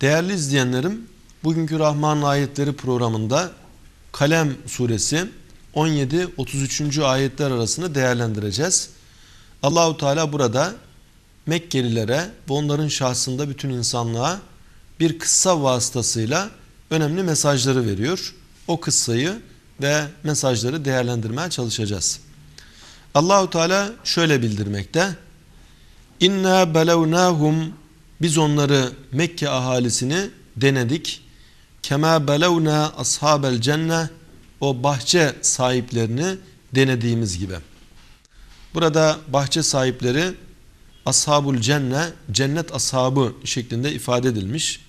Değerli izleyenlerim, bugünkü Rahman Ayetleri programında Kalem suresi 17-33. ayetler arasını değerlendireceğiz. Allahu Teala burada Mekkelilere ve onların şahsında bütün insanlığa bir kıssa vasıtasıyla önemli mesajları veriyor. O kıssayı ve mesajları değerlendirmeye çalışacağız. Allahu Teala şöyle bildirmekte. İnna belevnahum biz onları Mekke ahalisini denedik. Kema belevna ashabel cenne o bahçe sahiplerini denediğimiz gibi. Burada bahçe sahipleri ashabul cenne, cennet ashabı şeklinde ifade edilmiş.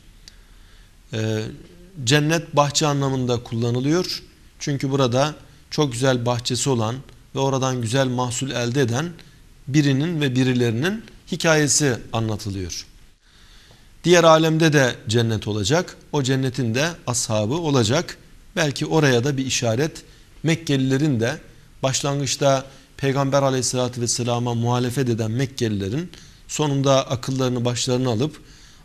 Ee, cennet bahçe anlamında kullanılıyor. Çünkü burada çok güzel bahçesi olan ve oradan güzel mahsul elde eden birinin ve birilerinin hikayesi anlatılıyor. Diğer alemde de cennet olacak. O cennetin de ashabı olacak. Belki oraya da bir işaret Mekkelilerin de başlangıçta Peygamber aleyhissalatü vesselama muhalefet eden Mekkelilerin sonunda akıllarını başlarına alıp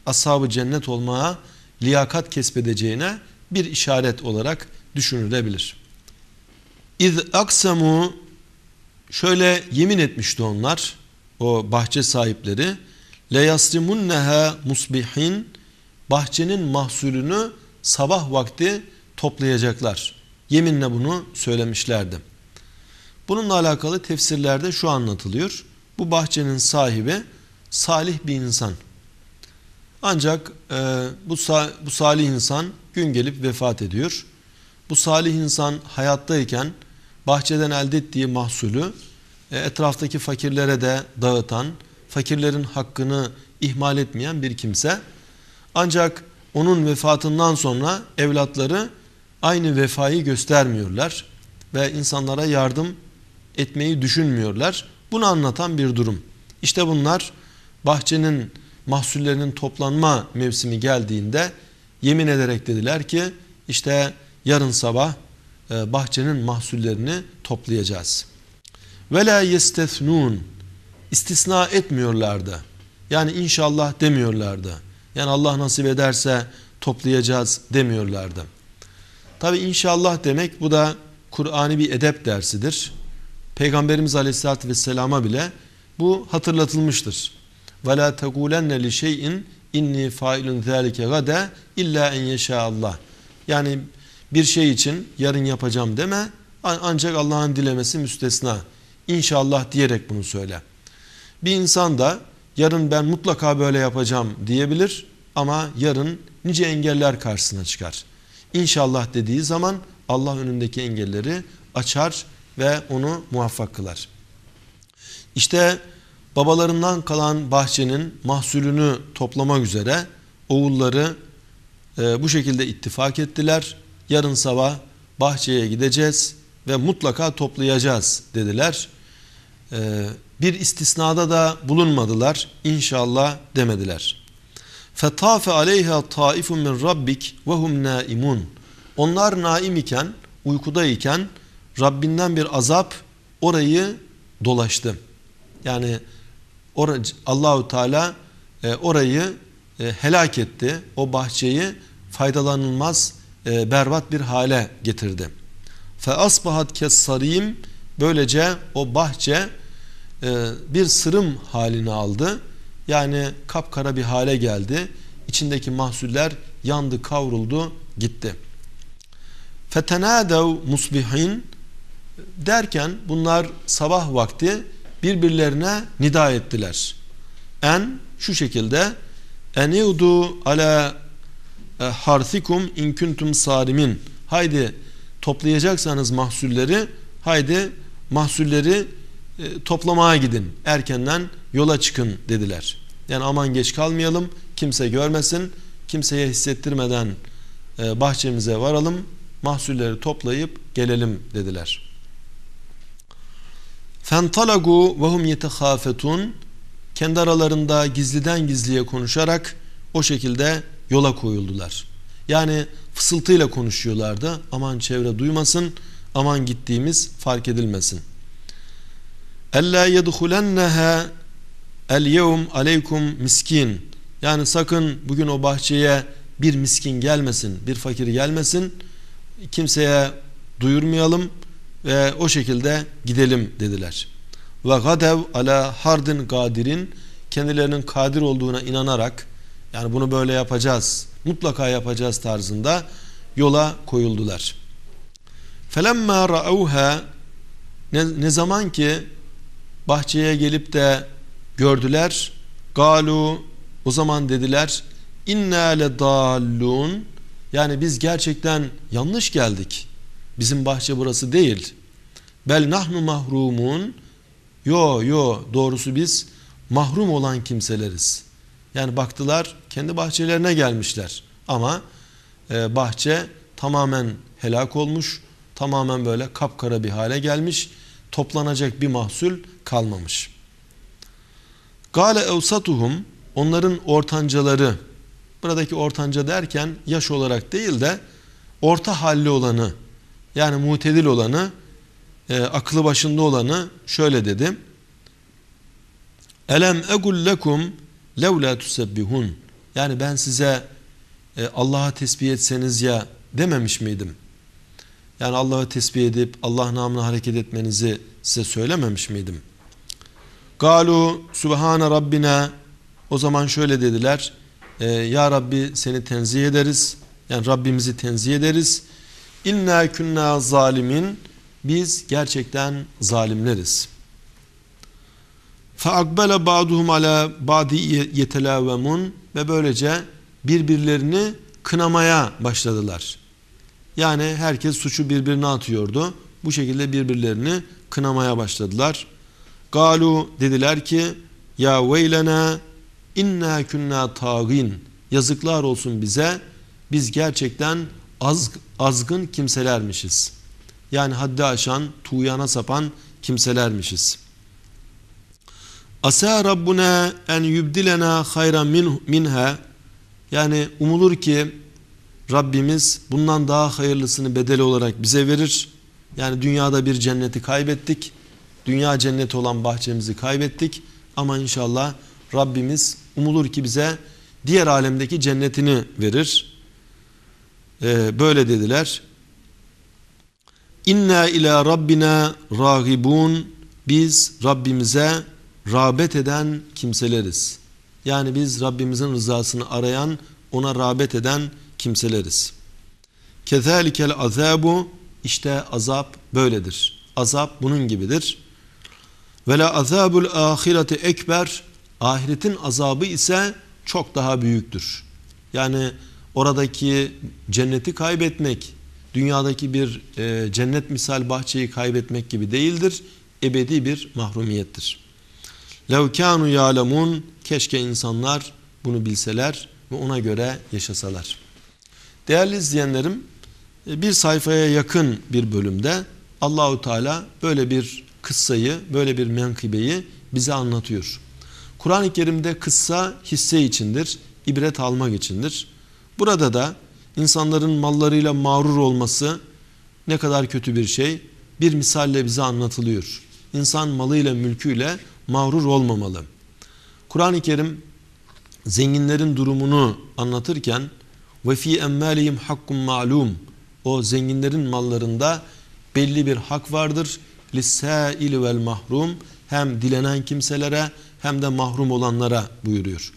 ashabı cennet olmaya liyakat kesbedeceğine bir işaret olarak düşünülebilir. İz aksamu şöyle yemin etmişti onlar o bahçe sahipleri لَيَصْرِمُنَّهَا musbihin Bahçenin mahsulünü sabah vakti toplayacaklar. Yeminle bunu söylemişlerdi. Bununla alakalı tefsirlerde şu anlatılıyor. Bu bahçenin sahibi salih bir insan. Ancak e, bu, bu salih insan gün gelip vefat ediyor. Bu salih insan hayattayken bahçeden elde ettiği mahsulü e, etraftaki fakirlere de dağıtan, fakirlerin hakkını ihmal etmeyen bir kimse. Ancak onun vefatından sonra evlatları aynı vefayı göstermiyorlar ve insanlara yardım etmeyi düşünmüyorlar. Bunu anlatan bir durum. İşte bunlar bahçenin mahsullerinin toplanma mevsimi geldiğinde yemin ederek dediler ki işte yarın sabah e, bahçenin mahsullerini toplayacağız. Ve la yestefnun istisna etmiyorlar da. Yani inşallah demiyorlar da. Yani Allah nasip ederse toplayacağız demiyorlar da. Tabi inşallah demek bu da Kur'an'ı bir edep dersidir. Peygamberimiz Aleyhisselatü Vesselam'a bile bu hatırlatılmıştır. وَلَا تَقُولَنَّ لِشَيْءٍ inni failun zâlike gade illa en yeşâ Allah. Yani bir şey için yarın yapacağım deme ancak Allah'ın dilemesi müstesna. İnşallah diyerek bunu söyle. Bir insan da yarın ben mutlaka böyle yapacağım diyebilir ama yarın nice engeller karşısına çıkar. İnşallah dediği zaman Allah önündeki engelleri açar ve onu muvaffak kılar. İşte babalarından kalan bahçenin mahsulünü toplamak üzere oğulları e, bu şekilde ittifak ettiler. Yarın sabah bahçeye gideceğiz ve mutlaka toplayacağız dediler. E, bir istisnada da bulunmadılar. İnşallah demediler. Fetafe aleyha taifun min rabbik ve hum naimun. Onlar naim iken, uykudayken Rabbinden bir azap orayı dolaştı. Yani Allahu Teala e, orayı e, helak etti. O bahçeyi faydalanılmaz, e, berbat bir hale getirdi. Fe asbahat kes sarim böylece o bahçe e, bir sırım halini aldı. Yani kapkara bir hale geldi. İçindeki mahsuller yandı, kavruldu, gitti. Fetenadev musbihin derken bunlar sabah vakti birbirlerine nida ettiler. En şu şekilde eniudu ala e, harfikum in kuntum sarimin. Haydi toplayacaksanız mahsulleri haydi mahsulleri e, toplamaya gidin erkenden yola çıkın dediler. Yani aman geç kalmayalım kimse görmesin kimseye hissettirmeden e, bahçemize varalım mahsulleri toplayıp gelelim dediler. Fentalagu ve hum yetehafetun kendi aralarında gizliden gizliye konuşarak o şekilde yola koyuldular. Yani fısıltıyla konuşuyorlardı. Aman çevre duymasın, aman gittiğimiz fark edilmesin.'' Ella yedhulenneha el yevm aleykum miskin. Yani sakın bugün o bahçeye bir miskin gelmesin, bir fakir gelmesin. Kimseye duyurmayalım ve o şekilde gidelim dediler. Ve gadev ala hardin kadirin kendilerinin kadir olduğuna inanarak yani bunu böyle yapacağız, mutlaka yapacağız tarzında yola koyuldular. Felemma ra'uha ne, ne zaman ki bahçeye gelip de gördüler. Galu o zaman dediler inna le dallun yani biz gerçekten yanlış geldik. Bizim bahçe burası değil. Bel nahnu mahrumun yo yo doğrusu biz mahrum olan kimseleriz. Yani baktılar kendi bahçelerine gelmişler ama e, bahçe tamamen helak olmuş, tamamen böyle kapkara bir hale gelmiş toplanacak bir mahsul kalmamış. Gale evsatuhum onların ortancaları buradaki ortanca derken yaş olarak değil de orta halli olanı yani mutedil olanı e, aklı başında olanı şöyle dedi. Elem egul lekum levla tusebbihun yani ben size e, Allah'a tesbih etseniz ya dememiş miydim? Yani Allah'ı tesbih edip Allah namına hareket etmenizi size söylememiş miydim? Galu Subhane Rabbina o zaman şöyle dediler. E, ya Rabbi seni tenzih ederiz. Yani Rabbimizi tenzih ederiz. İnna künna zalimin biz gerçekten zalimleriz. Faakbele ba'duhum ala ba'di yetelavemun ve böylece birbirlerini kınamaya başladılar. Yani herkes suçu birbirine atıyordu. Bu şekilde birbirlerini kınamaya başladılar. Galu dediler ki ya veylena inna künna tağin yazıklar olsun bize biz gerçekten az, azgın kimselermişiz. Yani haddi aşan, tuğyana sapan kimselermişiz. Asa Rabbuna en yübdilena hayra minha yani umulur ki Rabbimiz bundan daha hayırlısını bedeli olarak bize verir. Yani dünyada bir cenneti kaybettik. Dünya cenneti olan bahçemizi kaybettik. Ama inşallah Rabbimiz umulur ki bize diğer alemdeki cennetini verir. Ee, böyle dediler. İnna ila Rabbina ragibun. Biz Rabbimize rağbet eden kimseleriz. Yani biz Rabbimizin rızasını arayan, ona rağbet eden kimseleriz kimseleriz. Kezalikel azabu işte azap böyledir. Azap bunun gibidir. Ve la azabul ahireti ekber ahiretin azabı ise çok daha büyüktür. Yani oradaki cenneti kaybetmek dünyadaki bir e, cennet misal bahçeyi kaybetmek gibi değildir. Ebedi bir mahrumiyettir. لَوْ كَانُوا يَعْلَمُونَ Keşke insanlar bunu bilseler ve ona göre yaşasalar. Değerli izleyenlerim, e, bir sayfaya yakın bir bölümde Allahu Teala böyle bir kıssayı, böyle bir menkıbeyi bize anlatıyor. Kur'an-ı Kerim'de kıssa hisse içindir, ibret almak içindir. Burada da insanların mallarıyla mağrur olması ne kadar kötü bir şey bir misalle bize anlatılıyor. İnsan malıyla mülküyle mağrur olmamalı. Kur'an-ı Kerim zenginlerin durumunu anlatırken ve fi emmalihim hakkun ma'lum. O zenginlerin mallarında belli bir hak vardır. Lissail vel mahrum hem dilenen kimselere hem de mahrum olanlara buyuruyor.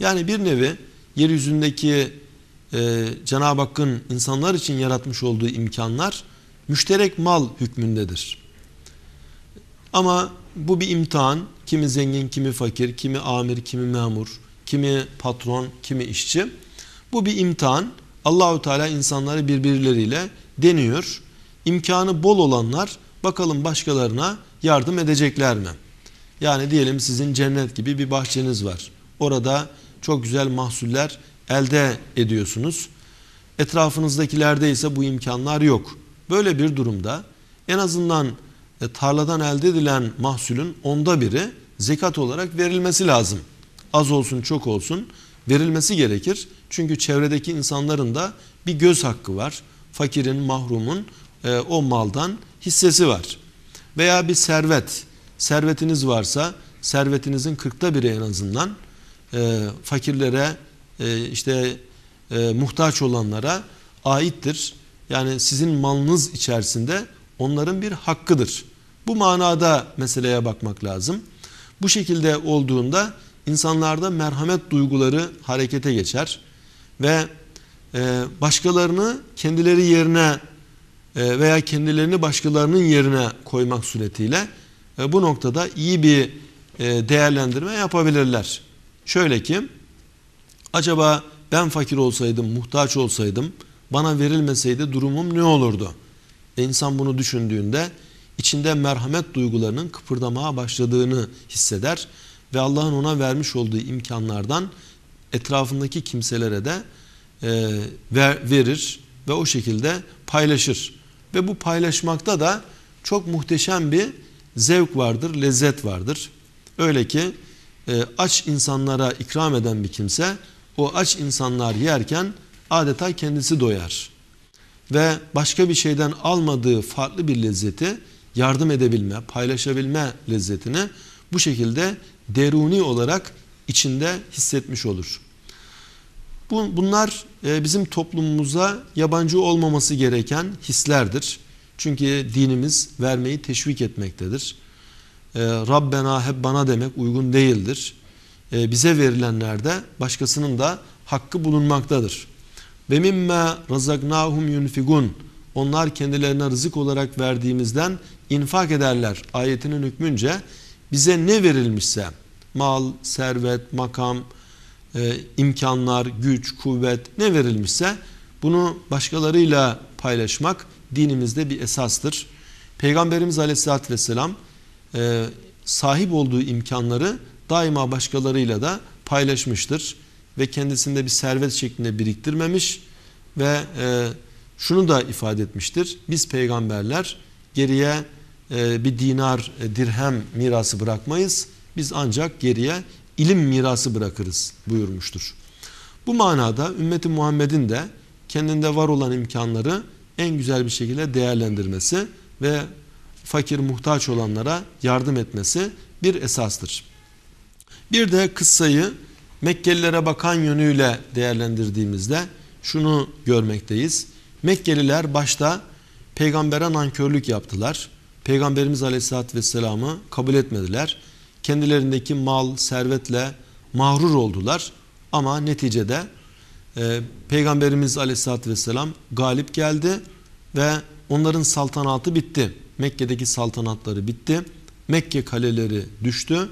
Yani bir nevi yeryüzündeki e, Cenab-ı Hakk'ın insanlar için yaratmış olduğu imkanlar müşterek mal hükmündedir. Ama bu bir imtihan. Kimi zengin, kimi fakir, kimi amir, kimi memur, kimi patron, kimi işçi. Bu bir imtihan. Allahu Teala insanları birbirleriyle deniyor. İmkanı bol olanlar bakalım başkalarına yardım edecekler mi? Yani diyelim sizin cennet gibi bir bahçeniz var. Orada çok güzel mahsuller elde ediyorsunuz. Etrafınızdakilerde ise bu imkanlar yok. Böyle bir durumda en azından e, tarladan elde edilen mahsulün onda biri zekat olarak verilmesi lazım. Az olsun çok olsun verilmesi gerekir. Çünkü çevredeki insanların da bir göz hakkı var. Fakirin, mahrumun e, o maldan hissesi var. Veya bir servet, servetiniz varsa servetinizin kırkta biri en azından e, fakirlere e, işte e, muhtaç olanlara aittir. Yani sizin malınız içerisinde onların bir hakkıdır. Bu manada meseleye bakmak lazım. Bu şekilde olduğunda insanlarda merhamet duyguları harekete geçer ve e, başkalarını kendileri yerine e, veya kendilerini başkalarının yerine koymak suretiyle e, bu noktada iyi bir e, değerlendirme yapabilirler. Şöyle ki acaba ben fakir olsaydım, muhtaç olsaydım bana verilmeseydi durumum ne olurdu? İnsan bunu düşündüğünde içinde merhamet duygularının kıpırdamaya başladığını hisseder ve Allah'ın ona vermiş olduğu imkanlardan etrafındaki kimselere de e, ver, verir ve o şekilde paylaşır. Ve bu paylaşmakta da çok muhteşem bir zevk vardır, lezzet vardır. Öyle ki e, aç insanlara ikram eden bir kimse o aç insanlar yerken adeta kendisi doyar. Ve başka bir şeyden almadığı farklı bir lezzeti yardım edebilme, paylaşabilme lezzetini bu şekilde deruni olarak içinde hissetmiş olur. Bunlar e, bizim toplumumuza yabancı olmaması gereken hislerdir. Çünkü dinimiz vermeyi teşvik etmektedir. E, Rabbena hep bana demek uygun değildir. E, bize verilenlerde başkasının da hakkı bulunmaktadır. Ve mimme razaknahum yunfigun. Onlar kendilerine rızık olarak verdiğimizden infak ederler. Ayetinin hükmünce bize ne verilmişse mal, servet, makam, e, imkanlar, güç, kuvvet ne verilmişse bunu başkalarıyla paylaşmak dinimizde bir esastır. Peygamberimiz aleyhissalatü vesselam e, sahip olduğu imkanları daima başkalarıyla da paylaşmıştır. Ve kendisinde bir servet şeklinde biriktirmemiş ve e, şunu da ifade etmiştir. Biz peygamberler geriye e, bir dinar, e, dirhem mirası bırakmayız biz ancak geriye ilim mirası bırakırız buyurmuştur. Bu manada ümmeti Muhammed'in de kendinde var olan imkanları en güzel bir şekilde değerlendirmesi ve fakir muhtaç olanlara yardım etmesi bir esastır. Bir de kıssayı Mekkelilere bakan yönüyle değerlendirdiğimizde şunu görmekteyiz. Mekkeliler başta peygambere nankörlük yaptılar. Peygamberimiz Aleyhisselatü Vesselam'ı kabul etmediler kendilerindeki mal, servetle mağrur oldular. Ama neticede e, Peygamberimiz aleyhissalatü vesselam galip geldi ve onların saltanatı bitti. Mekke'deki saltanatları bitti. Mekke kaleleri düştü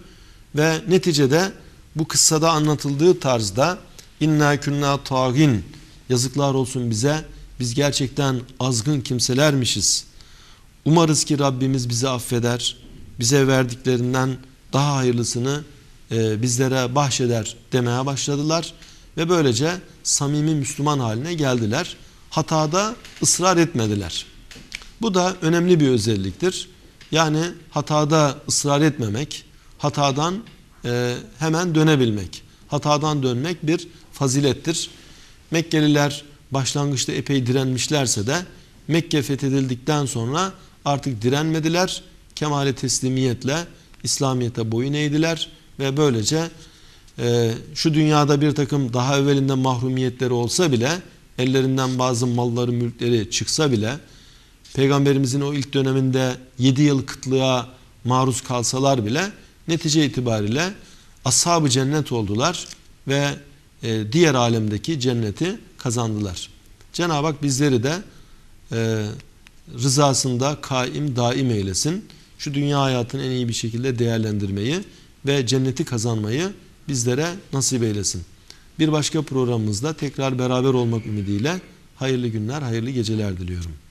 ve neticede bu kıssada anlatıldığı tarzda inna künna tagin yazıklar olsun bize biz gerçekten azgın kimselermişiz. Umarız ki Rabbimiz bizi affeder. Bize verdiklerinden daha hayırlısını e, bizlere bahşeder demeye başladılar. Ve böylece samimi Müslüman haline geldiler. Hatada ısrar etmediler. Bu da önemli bir özelliktir. Yani hatada ısrar etmemek, hatadan e, hemen dönebilmek. Hatadan dönmek bir fazilettir. Mekkeliler başlangıçta epey direnmişlerse de Mekke fethedildikten sonra artık direnmediler. Kemale teslimiyetle İslamiyet'e boyun eğdiler ve böylece e, şu dünyada bir takım daha evvelinde mahrumiyetleri olsa bile ellerinden bazı malları mülkleri çıksa bile Peygamberimizin o ilk döneminde 7 yıl kıtlığa maruz kalsalar bile netice itibariyle ashab-ı cennet oldular ve e, diğer alemdeki cenneti kazandılar. Cenab-ı Hak bizleri de e, rızasında kaim daim eylesin şu dünya hayatını en iyi bir şekilde değerlendirmeyi ve cenneti kazanmayı bizlere nasip eylesin. Bir başka programımızda tekrar beraber olmak ümidiyle hayırlı günler, hayırlı geceler diliyorum.